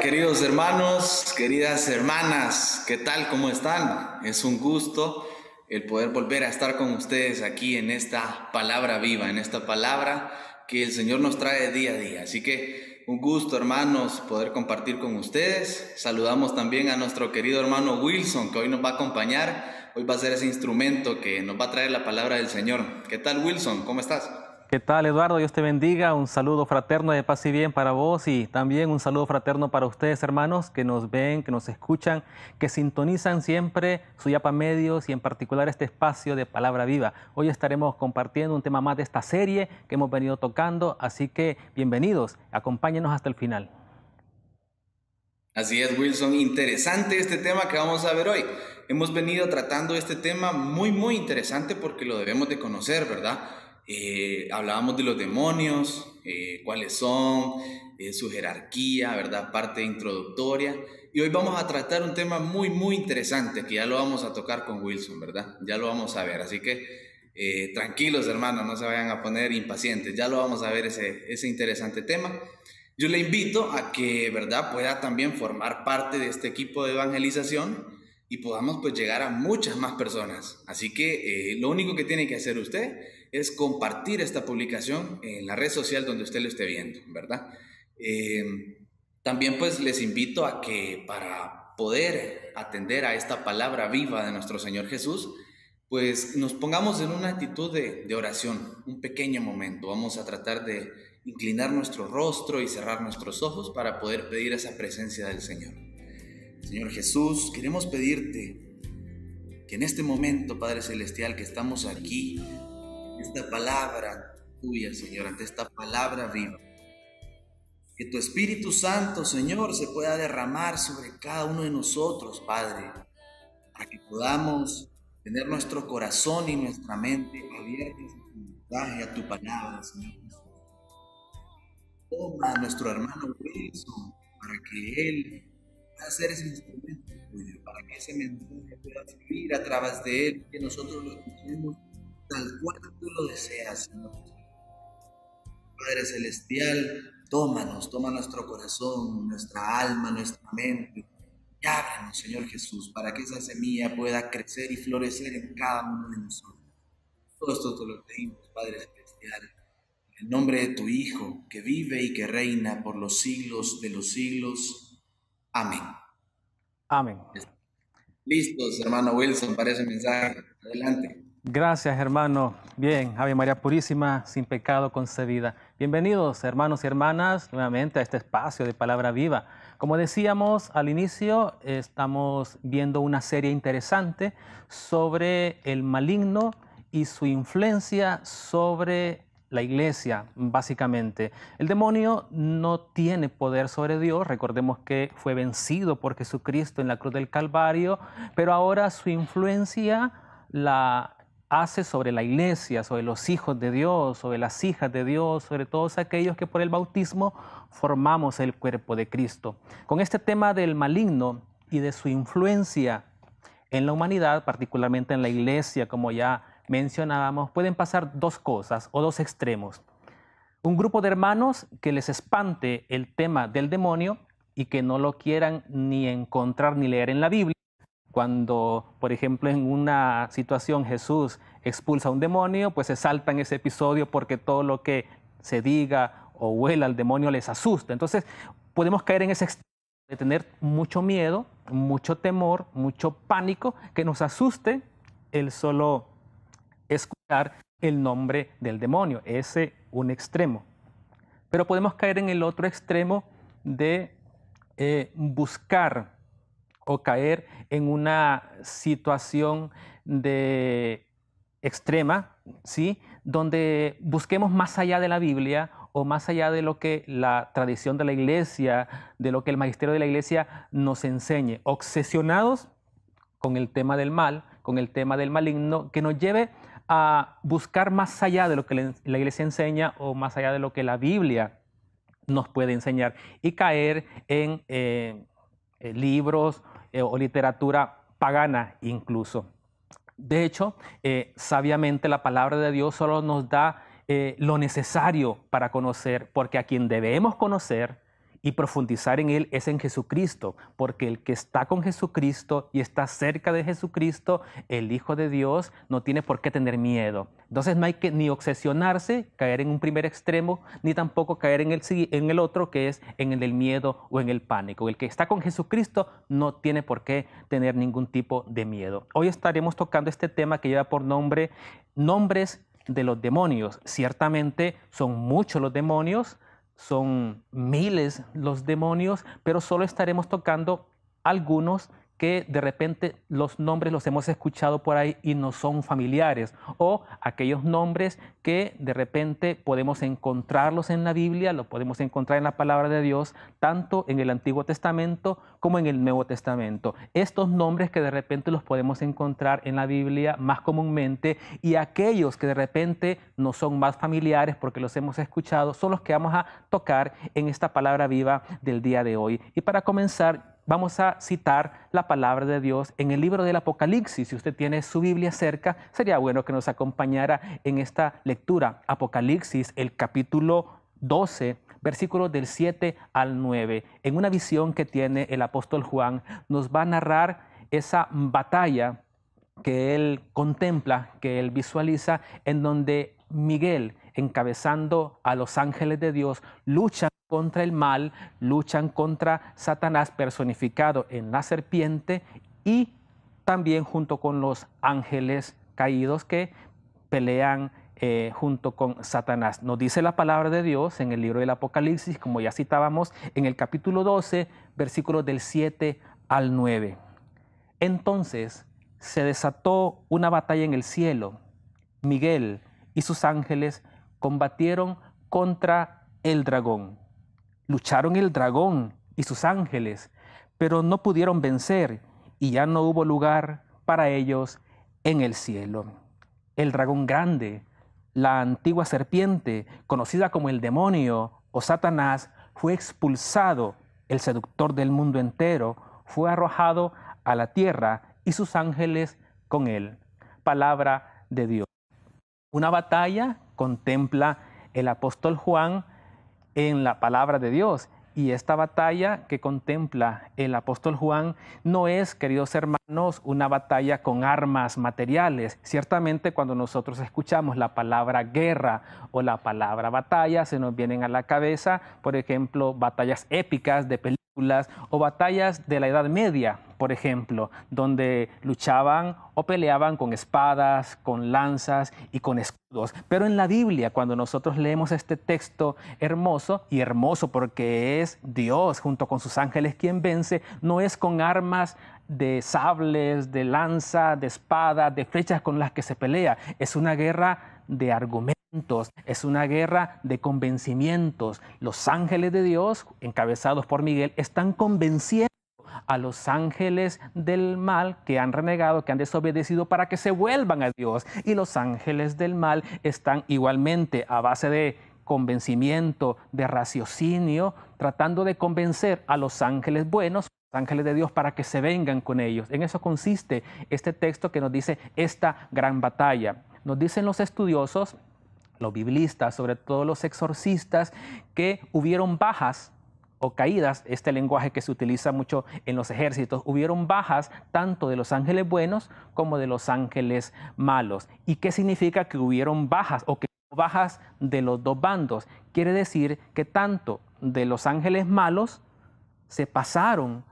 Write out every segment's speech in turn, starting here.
queridos hermanos, queridas hermanas, ¿qué tal? ¿Cómo están? Es un gusto el poder volver a estar con ustedes aquí en esta palabra viva, en esta palabra que el Señor nos trae día a día. Así que un gusto hermanos poder compartir con ustedes. Saludamos también a nuestro querido hermano Wilson que hoy nos va a acompañar, hoy va a ser ese instrumento que nos va a traer la palabra del Señor. ¿Qué tal Wilson? ¿Cómo estás? ¿Qué tal, Eduardo? Dios te bendiga. Un saludo fraterno de paz y bien para vos y también un saludo fraterno para ustedes, hermanos, que nos ven, que nos escuchan, que sintonizan siempre su Yapa Medios y en particular este espacio de Palabra Viva. Hoy estaremos compartiendo un tema más de esta serie que hemos venido tocando, así que bienvenidos, acompáñenos hasta el final. Así es, Wilson. Interesante este tema que vamos a ver hoy. Hemos venido tratando este tema muy, muy interesante porque lo debemos de conocer, ¿verdad? Eh, hablábamos de los demonios, eh, cuáles son, eh, su jerarquía, ¿verdad? Parte introductoria. Y hoy vamos a tratar un tema muy, muy interesante que ya lo vamos a tocar con Wilson, ¿verdad? Ya lo vamos a ver. Así que tranquilos, hermanos, no se vayan a poner impacientes. Ya lo vamos a ver ese, ese interesante tema. Yo le invito a que, ¿verdad?, pueda también formar parte de este equipo de evangelización y podamos pues llegar a muchas más personas. Así que lo único que tiene que hacer usted es compartir esta publicación en la red social donde usted lo esté viendo, ¿verdad? Eh, también pues les invito a que para poder atender a esta palabra viva de nuestro Señor Jesús, pues nos pongamos en una actitud de oración, un pequeño momento. Vamos a tratar de inclinar nuestro rostro y cerrar nuestros ojos para poder pedir esa presencia del Señor. Señor Jesús, queremos pedirte que en este momento, Padre Celestial, que estamos aquí, esta palabra tuya, Señor, ante esta palabra viva. Que tu Espíritu Santo, Señor, se pueda derramar sobre cada uno de nosotros, Padre, para que podamos tener nuestro corazón y nuestra mente abiertos a tu a tu palabra, Señor. Toma a nuestro hermano Wilson para que él pueda ser ese instrumento tuyo, para que ese mensaje pueda vivir a través de él, que nosotros lo escuchemos tal cual tú lo deseas, Señor. Padre Celestial, tómanos, toma nuestro corazón, nuestra alma, nuestra mente. Y Señor Jesús, para que esa semilla pueda crecer y florecer en cada uno de nosotros. Todo esto te lo pedimos, Padre Celestial, en el nombre de tu Hijo, que vive y que reina por los siglos de los siglos. Amén. Amén. Listos, hermano Wilson, para ese mensaje. Adelante. Gracias, hermano. Bien, Ave María Purísima, sin pecado concebida. Bienvenidos, hermanos y hermanas, nuevamente a este espacio de Palabra Viva. Como decíamos al inicio, estamos viendo una serie interesante sobre el maligno y su influencia sobre la iglesia, básicamente. El demonio no tiene poder sobre Dios, recordemos que fue vencido por Jesucristo en la cruz del Calvario, pero ahora su influencia la hace sobre la iglesia, sobre los hijos de Dios, sobre las hijas de Dios, sobre todos aquellos que por el bautismo formamos el cuerpo de Cristo. Con este tema del maligno y de su influencia en la humanidad, particularmente en la iglesia, como ya mencionábamos, pueden pasar dos cosas o dos extremos. Un grupo de hermanos que les espante el tema del demonio y que no lo quieran ni encontrar ni leer en la Biblia cuando, por ejemplo, en una situación Jesús expulsa a un demonio, pues se salta en ese episodio porque todo lo que se diga o huela al demonio les asusta. Entonces, podemos caer en ese extremo de tener mucho miedo, mucho temor, mucho pánico, que nos asuste el solo escuchar el nombre del demonio. Ese un extremo. Pero podemos caer en el otro extremo de eh, buscar o caer en una situación de extrema, ¿sí? donde busquemos más allá de la Biblia o más allá de lo que la tradición de la iglesia, de lo que el magisterio de la iglesia nos enseñe, obsesionados con el tema del mal, con el tema del maligno, que nos lleve a buscar más allá de lo que la iglesia enseña o más allá de lo que la Biblia nos puede enseñar y caer en eh, eh, libros eh, o literatura pagana incluso. De hecho, eh, sabiamente la palabra de Dios solo nos da eh, lo necesario para conocer, porque a quien debemos conocer y profundizar en Él es en Jesucristo, porque el que está con Jesucristo y está cerca de Jesucristo, el Hijo de Dios, no tiene por qué tener miedo. Entonces no hay que ni obsesionarse, caer en un primer extremo, ni tampoco caer en el, en el otro, que es en el miedo o en el pánico. El que está con Jesucristo no tiene por qué tener ningún tipo de miedo. Hoy estaremos tocando este tema que lleva por nombre nombres de los demonios. Ciertamente son muchos los demonios, son miles los demonios, pero solo estaremos tocando algunos que de repente los nombres los hemos escuchado por ahí y no son familiares, o aquellos nombres que de repente podemos encontrarlos en la Biblia, los podemos encontrar en la palabra de Dios, tanto en el Antiguo Testamento como en el Nuevo Testamento. Estos nombres que de repente los podemos encontrar en la Biblia más comúnmente y aquellos que de repente no son más familiares porque los hemos escuchado, son los que vamos a tocar en esta palabra viva del día de hoy. Y para comenzar, vamos a citar la palabra de Dios en el libro del Apocalipsis. Si usted tiene su Biblia cerca, sería bueno que nos acompañara en esta lectura. Apocalipsis, el capítulo 12, versículos del 7 al 9. En una visión que tiene el apóstol Juan, nos va a narrar esa batalla que él contempla, que él visualiza, en donde Miguel, encabezando a los ángeles de Dios, lucha contra el mal, luchan contra Satanás personificado en la serpiente y también junto con los ángeles caídos que pelean eh, junto con Satanás. Nos dice la palabra de Dios en el libro del Apocalipsis, como ya citábamos, en el capítulo 12, versículos del 7 al 9. Entonces se desató una batalla en el cielo. Miguel y sus ángeles combatieron contra el dragón Lucharon el dragón y sus ángeles, pero no pudieron vencer y ya no hubo lugar para ellos en el cielo. El dragón grande, la antigua serpiente, conocida como el demonio o Satanás, fue expulsado, el seductor del mundo entero, fue arrojado a la tierra y sus ángeles con él. Palabra de Dios. Una batalla contempla el apóstol Juan en la palabra de Dios. Y esta batalla que contempla el apóstol Juan no es, queridos hermanos, una batalla con armas materiales. Ciertamente cuando nosotros escuchamos la palabra guerra o la palabra batalla, se nos vienen a la cabeza, por ejemplo, batallas épicas de películas o batallas de la Edad Media, por ejemplo, donde luchaban o peleaban con espadas, con lanzas y con escudos. Pero en la Biblia, cuando nosotros leemos este texto hermoso, y hermoso porque es Dios junto con sus ángeles quien vence, no es con armas de sables, de lanza, de espada, de flechas con las que se pelea, es una guerra de argumentos es una guerra de convencimientos. Los ángeles de Dios, encabezados por Miguel, están convenciendo a los ángeles del mal que han renegado, que han desobedecido para que se vuelvan a Dios. Y los ángeles del mal están igualmente a base de convencimiento, de raciocinio, tratando de convencer a los ángeles buenos, los ángeles de Dios, para que se vengan con ellos. En eso consiste este texto que nos dice esta gran batalla. Nos dicen los estudiosos los biblistas, sobre todo los exorcistas, que hubieron bajas o caídas, este lenguaje que se utiliza mucho en los ejércitos, hubieron bajas tanto de los ángeles buenos como de los ángeles malos. ¿Y qué significa que hubieron bajas o que bajas de los dos bandos? Quiere decir que tanto de los ángeles malos se pasaron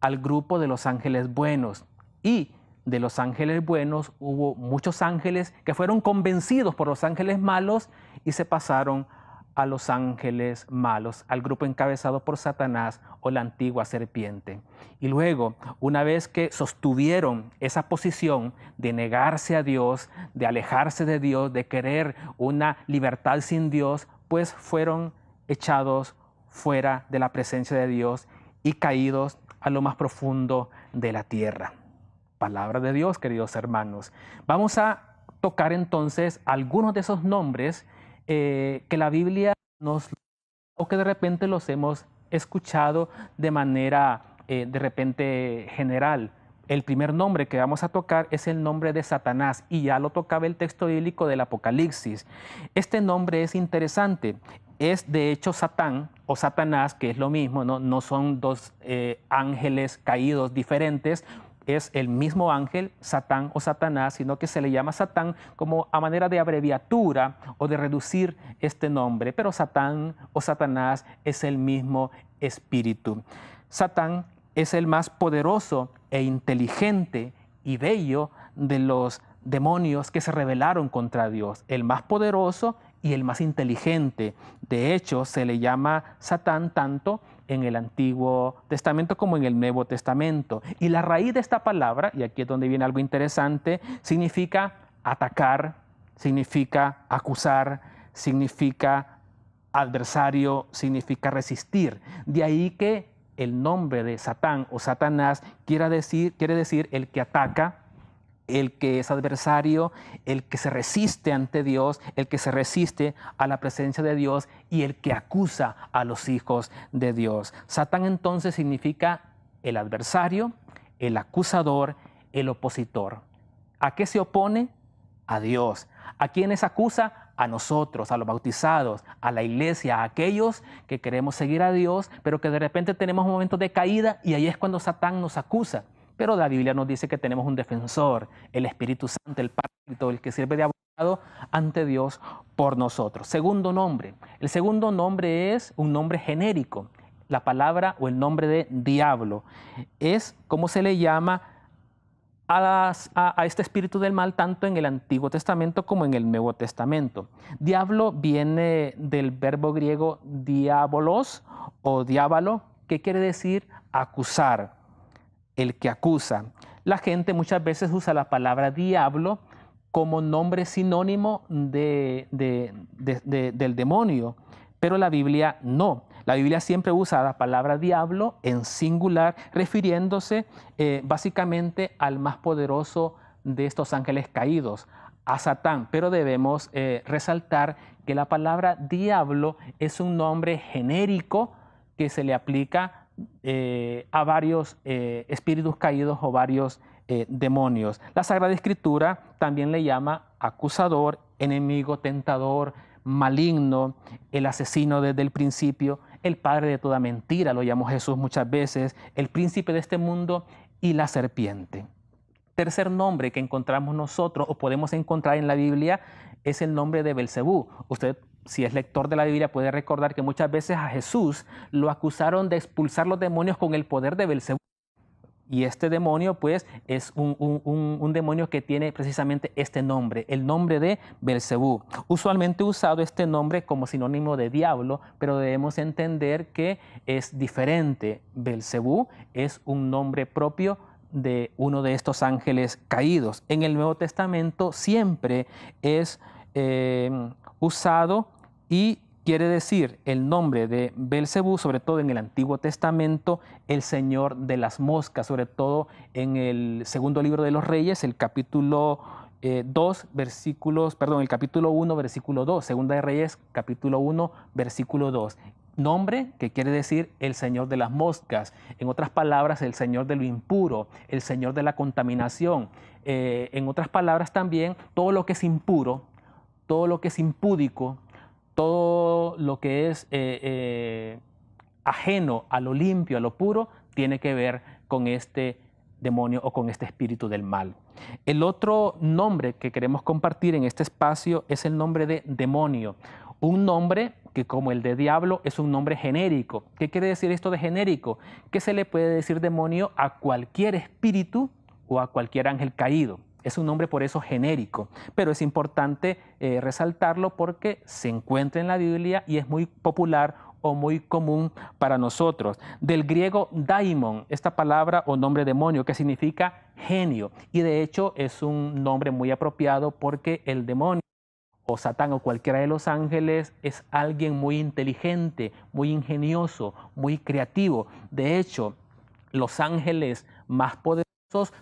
al grupo de los ángeles buenos y de los ángeles buenos hubo muchos ángeles que fueron convencidos por los ángeles malos y se pasaron a los ángeles malos, al grupo encabezado por Satanás o la antigua serpiente. Y luego, una vez que sostuvieron esa posición de negarse a Dios, de alejarse de Dios, de querer una libertad sin Dios, pues fueron echados fuera de la presencia de Dios y caídos a lo más profundo de la tierra palabra de Dios, queridos hermanos. Vamos a tocar entonces algunos de esos nombres eh, que la Biblia nos o que de repente los hemos escuchado de manera eh, de repente general. El primer nombre que vamos a tocar es el nombre de Satanás y ya lo tocaba el texto bíblico del Apocalipsis. Este nombre es interesante. Es de hecho Satán o Satanás, que es lo mismo, no, no son dos eh, ángeles caídos diferentes, es el mismo ángel, Satán o Satanás, sino que se le llama Satán como a manera de abreviatura o de reducir este nombre. Pero Satán o Satanás es el mismo espíritu. Satán es el más poderoso e inteligente y bello de los demonios que se rebelaron contra Dios, el más poderoso y el más inteligente. De hecho, se le llama Satán tanto en el Antiguo Testamento como en el Nuevo Testamento. Y la raíz de esta palabra, y aquí es donde viene algo interesante, significa atacar, significa acusar, significa adversario, significa resistir. De ahí que el nombre de Satán o Satanás quiere decir, quiere decir el que ataca, el que es adversario, el que se resiste ante Dios, el que se resiste a la presencia de Dios y el que acusa a los hijos de Dios. Satán entonces significa el adversario, el acusador, el opositor. ¿A qué se opone? A Dios. ¿A quiénes acusa? A nosotros, a los bautizados, a la iglesia, a aquellos que queremos seguir a Dios, pero que de repente tenemos un momento de caída y ahí es cuando Satán nos acusa. Pero la Biblia nos dice que tenemos un defensor, el Espíritu Santo, el Pacto, el que sirve de abogado ante Dios por nosotros. Segundo nombre. El segundo nombre es un nombre genérico. La palabra o el nombre de diablo es como se le llama a, este espíritu del mal tanto en el Antiguo Testamento como en el Nuevo Testamento. Diablo viene del verbo griego diabolos o diábalo, que quiere decir acusar el que acusa. La gente muchas veces usa la palabra diablo como nombre sinónimo de, del demonio, pero la Biblia no. La Biblia siempre usa la palabra diablo en singular, refiriéndose eh, básicamente al más poderoso de estos ángeles caídos, a Satán. Pero debemos eh, resaltar que la palabra diablo es un nombre genérico que se le aplica eh, a varios eh, espíritus caídos o varios eh, demonios. La Sagrada Escritura también le llama acusador, enemigo, tentador, maligno, el asesino desde el principio, el padre de toda mentira, lo llamó Jesús muchas veces, el príncipe de este mundo y la serpiente. Tercer nombre que encontramos nosotros o podemos encontrar en la Biblia es el nombre de Belcebú. Usted si es lector de la Biblia, puede recordar que muchas veces a Jesús lo acusaron de expulsar los demonios con el poder de Belcebú. Y este demonio, pues, es un, demonio que tiene precisamente este nombre, el nombre de Belcebú. Usualmente usado este nombre como sinónimo de diablo, pero debemos entender que es diferente. Belcebú es un nombre propio de uno de estos ángeles caídos. En el Nuevo Testamento siempre es eh, usado y quiere decir el nombre de Belcebú, sobre todo en el Antiguo Testamento, el Señor de las Moscas, sobre todo en el segundo libro de los Reyes, el capítulo 2, eh, versículos, perdón, el capítulo 1, versículo 2, segunda de Reyes, capítulo 1, versículo 2. Nombre que quiere decir el Señor de las Moscas, en otras palabras, el Señor de lo impuro, el Señor de la contaminación. Eh, en otras palabras también, todo lo que es impuro, todo lo que es impúdico, todo lo que es eh, eh, ajeno a lo limpio, a lo puro, tiene que ver con este demonio o con este espíritu del mal. El otro nombre que queremos compartir en este espacio es el nombre de demonio, un nombre que como el de diablo es un nombre genérico. ¿Qué quiere decir esto de genérico? Que se le puede decir demonio a cualquier espíritu o a cualquier ángel caído. Es un nombre por eso genérico, pero es importante eh, resaltarlo porque se encuentra en la Biblia y es muy popular o muy común para nosotros. Del griego daimon, esta palabra o nombre demonio, que significa genio. Y de hecho es un nombre muy apropiado porque el demonio o Satán o cualquiera de los ángeles es alguien muy inteligente, muy ingenioso, muy creativo. De hecho, los ángeles más poderosos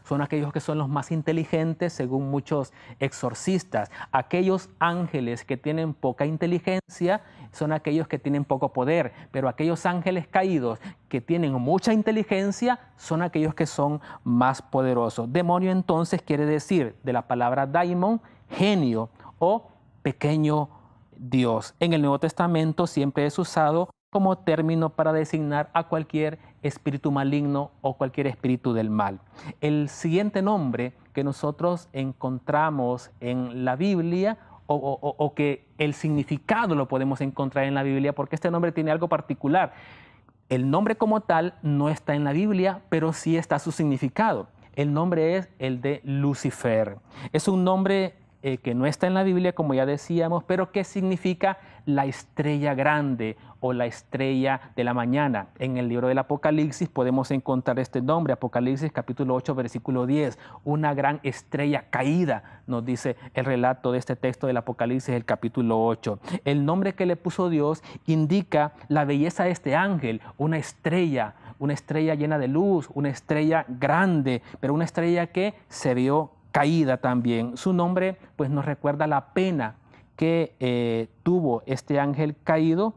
son aquellos que son los más inteligentes, según muchos exorcistas. Aquellos ángeles que tienen poca inteligencia son aquellos que tienen poco poder, pero aquellos ángeles caídos que tienen mucha inteligencia son aquellos que son más poderosos. Demonio entonces quiere decir de la palabra daimon, genio o pequeño Dios. En el Nuevo Testamento siempre es usado como término para designar a cualquier espíritu maligno o cualquier espíritu del mal. El siguiente nombre que nosotros encontramos en la Biblia o, que el significado lo podemos encontrar en la Biblia, porque este nombre tiene algo particular. El nombre como tal no está en la Biblia, pero sí está su significado. El nombre es el de Lucifer. Es un nombre eh, que no está en la Biblia, como ya decíamos, pero que significa la estrella grande o la estrella de la mañana. En el libro del Apocalipsis podemos encontrar este nombre, Apocalipsis capítulo 8 versículo 10, una gran estrella caída, nos dice el relato de este texto del Apocalipsis, el capítulo 8. El nombre que le puso Dios indica la belleza de este ángel, una estrella, una estrella llena de luz, una estrella grande, pero una estrella que se vio caída también. Su nombre pues nos recuerda la pena que eh, tuvo este ángel caído,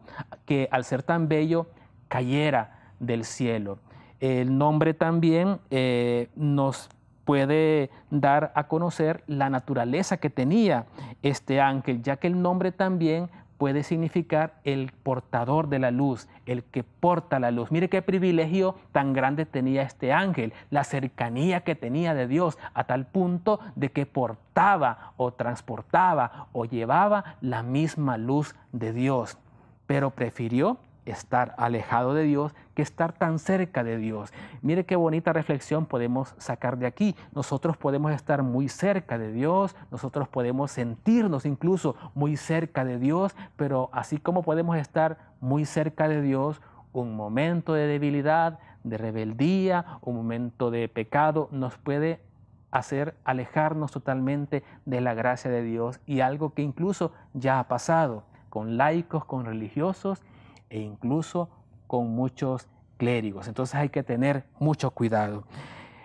que al ser tan bello cayera del cielo. El nombre también eh, nos puede dar a conocer la naturaleza que tenía este ángel, ya que el nombre también puede significar el portador de la luz, el que porta la luz. Mire qué privilegio tan grande tenía este ángel, la cercanía que tenía de Dios, a tal punto de que portaba o transportaba o llevaba la misma luz de Dios. Pero prefirió estar alejado de Dios que estar tan cerca de Dios. Mire qué bonita reflexión podemos sacar de aquí. Nosotros podemos estar muy cerca de Dios, nosotros podemos sentirnos incluso muy cerca de Dios, pero así como podemos estar muy cerca de Dios, un momento de debilidad, de rebeldía, un momento de pecado nos puede hacer alejarnos totalmente de la gracia de Dios y algo que incluso ya ha pasado con laicos, con religiosos e incluso con muchos clérigos. Entonces hay que tener mucho cuidado.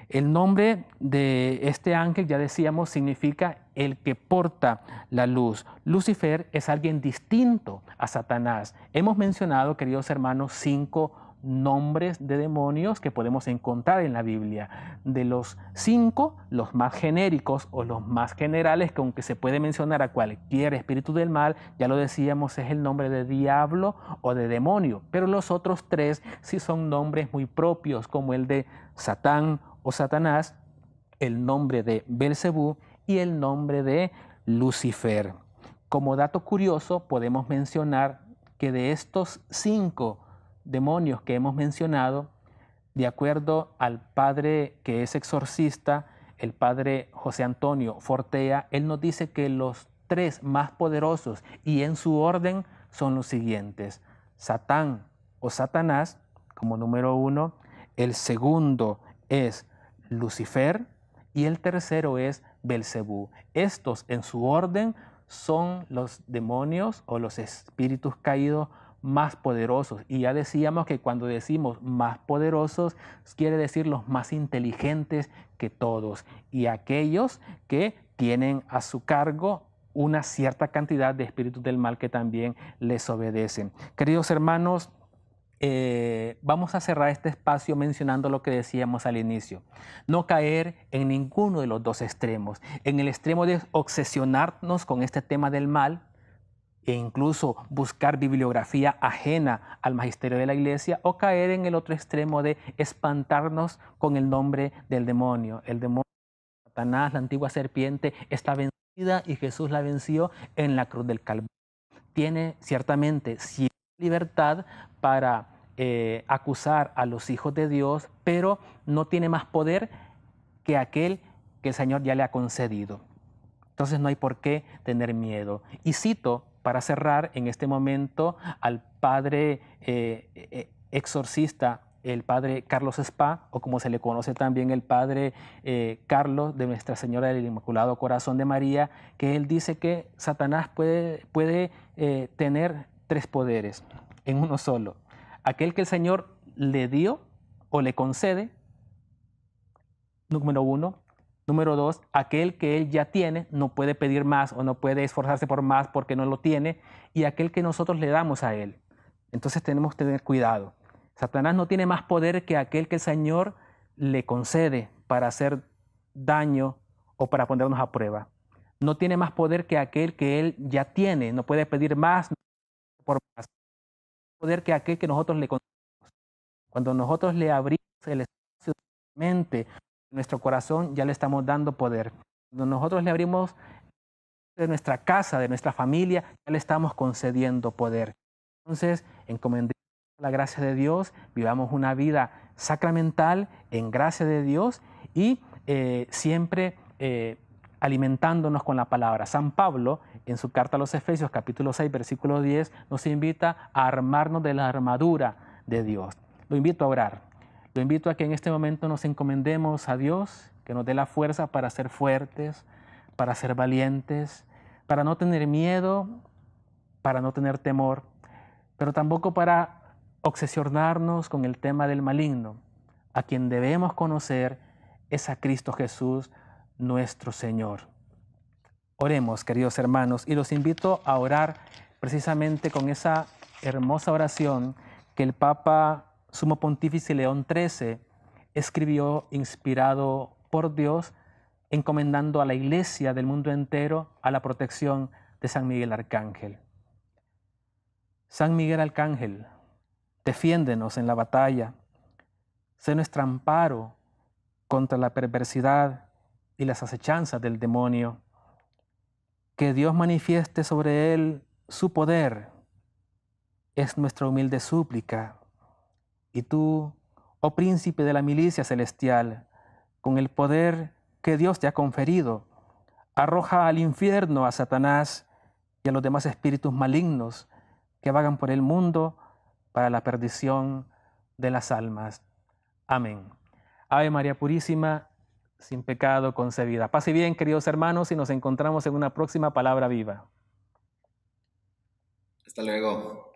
El nombre de este ángel, ya decíamos, significa el que porta la luz. Lucifer es alguien distinto a Satanás. Hemos mencionado, queridos hermanos, cinco nombres de demonios que podemos encontrar en la Biblia. De los cinco, los más genéricos o los más generales, que aunque se puede mencionar a cualquier espíritu del mal, ya lo decíamos, es el nombre de diablo o de demonio. Pero los otros tres sí son nombres muy propios, como el de Satán o Satanás, el nombre de Belcebú y el nombre de Lucifer. Como dato curioso, podemos mencionar que de estos cinco demonios que hemos mencionado, de acuerdo al padre que es exorcista, el padre José Antonio Fortea, él nos dice que los tres más poderosos y en su orden son los siguientes. Satán o Satanás como número uno, el segundo es Lucifer y el tercero es Belcebú. Estos en su orden son los demonios o los espíritus caídos más poderosos. Y ya decíamos que cuando decimos más poderosos, quiere decir los más inteligentes que todos y aquellos que tienen a su cargo una cierta cantidad de espíritus del mal que también les obedecen. Queridos hermanos, eh, vamos a cerrar este espacio mencionando lo que decíamos al inicio. No caer en ninguno de los dos extremos. En el extremo de obsesionarnos con este tema del mal, e incluso buscar bibliografía ajena al magisterio de la iglesia o caer en el otro extremo de espantarnos con el nombre del demonio. El demonio, Satanás, la antigua serpiente, está vencida y Jesús la venció en la cruz del Calvario. Tiene ciertamente cierta libertad para eh, acusar a los hijos de Dios, pero no tiene más poder que aquel que el Señor ya le ha concedido. Entonces no hay por qué tener miedo. Y cito para cerrar en este momento al padre eh, eh, exorcista, el padre Carlos Spa, o como se le conoce también el padre eh, Carlos de Nuestra Señora del Inmaculado Corazón de María, que él dice que Satanás puede, puede tener tres poderes en uno solo. Aquel que el Señor le dio o le concede, número uno, Número dos, aquel que él ya tiene no puede pedir más o no puede esforzarse por más porque no lo tiene. Y aquel que nosotros le damos a él. Entonces tenemos que tener cuidado. Satanás no tiene más poder que aquel que el Señor le concede para hacer daño o para ponernos a prueba. No tiene más poder que aquel que él ya tiene. No puede pedir más por más. Poder que aquel que nosotros le concedemos. Cuando nosotros le abrimos el espacio de mente nuestro corazón ya le estamos dando poder. Cuando nosotros le abrimos de nuestra casa, de nuestra familia, ya le estamos concediendo poder. Entonces, encomendemos la gracia de Dios, vivamos una vida sacramental en gracia de Dios y eh, siempre eh, alimentándonos con la palabra. San Pablo, en su carta a los Efesios, capítulo 6, versículo 10, nos invita a armarnos de la armadura de Dios. Lo invito a orar. Lo invito a que en este momento nos encomendemos a Dios, que nos dé la fuerza para ser fuertes, para ser valientes, para no tener miedo, para no tener temor, pero tampoco para obsesionarnos con el tema del maligno. A quien debemos conocer es a Cristo Jesús, nuestro Señor. Oremos, queridos hermanos, y los invito a orar precisamente con esa hermosa oración que el Papa Sumo Pontífice León XIII escribió, inspirado por Dios, encomendando a la Iglesia del mundo entero a la protección de San Miguel Arcángel. San Miguel Arcángel, defiéndenos en la batalla, sé nuestro amparo contra la perversidad y las acechanzas del demonio. Que Dios manifieste sobre él su poder es nuestra humilde súplica y tú, oh príncipe de la milicia celestial, con el poder que Dios te ha conferido, arroja al infierno a Satanás y a los demás espíritus malignos que vagan por el mundo para la perdición de las almas. Amén. Ave María Purísima, sin pecado concebida. Pase bien, queridos hermanos, y nos encontramos en una próxima palabra viva. Hasta luego.